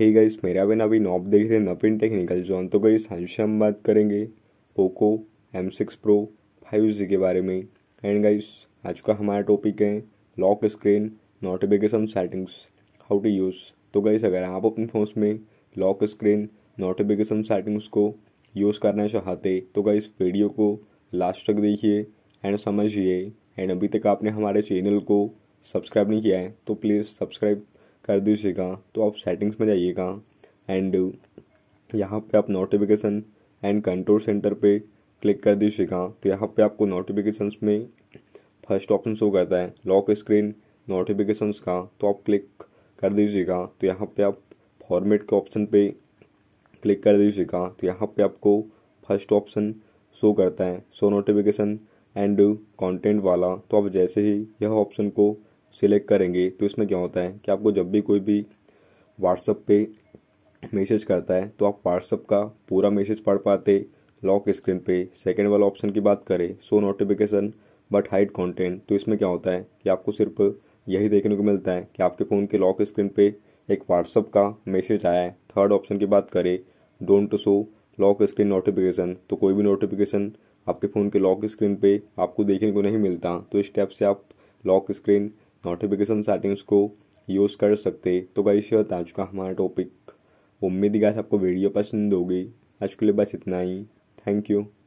hey guys मेरा बिना अभी नॉप देख रहे हैं नपिन टेक्निकल जॉन तो गाइस आज हम बात करेंगे Poco M six pro five G के बारे में एंड गाइस आज का हमारा टॉपिक है lock screen notification settings how to use तो गाइस अगर आप अपने फ़ोन में लॉक स्क्रीन नोटिफिकेशन सेटिंग्स को यूज़ करना चाहते तो गाइस वीडियो को लास्ट तक देखिए एंड समझिए एंड अभी तक आपने हमारे चैनल को सब्सक्राइब नहीं किया है तो प्लीज़ सब्सक्राइब कर दीजिएगा तो आप सेटिंग्स में जाइएगा एंड यहाँ पे आप नोटिफिकेशन एंड कंट्रोल सेंटर पे क्लिक कर दीजिएगा तो यहाँ पे आपको नोटिफिकेशंस में फर्स्ट ऑप्शन शो करता है लॉक स्क्रीन नोटिफिकेशंस का तो आप क्लिक कर दीजिएगा तो यहाँ पे आप फॉर्मेट के ऑप्शन पे क्लिक कर दीजिएगा तो यहाँ पे आपको फर्स्ट ऑप्शन शो करता है सो नोटिफिकेशन एंड कंटेंट वाला तो आप जैसे ही यह ऑप्शन को सिलेक्ट करेंगे तो इसमें क्या होता है कि आपको जब भी कोई भी व्हाट्सअप पे मैसेज करता है तो आप व्हाट्सअप का पूरा मैसेज पढ़ पाते लॉक स्क्रीन पे सेकेंड वाला ऑप्शन की बात करें so notification but hide content तो इसमें क्या होता है कि आपको सिर्फ यही देखने को मिलता है कि आपके फ़ोन के लॉक स्क्रीन पे एक व्हाट्सअप का मैसेज आया है थर्ड ऑप्शन की बात करें don't show lock screen notification तो कोई भी नोटिफिकेशन आपके फ़ोन के लॉक स्क्रीन पे आपको देखने को नहीं मिलता तो इस स्टेप से आप लॉक स्क्रीन नोटिफिकेशन सेटिंग्स को यूज़ कर सकते तो गाइस ये आज का हमारा टॉपिक उम्मीद ही आपको वीडियो पसंद होगी आज के लिए बस इतना ही थैंक यू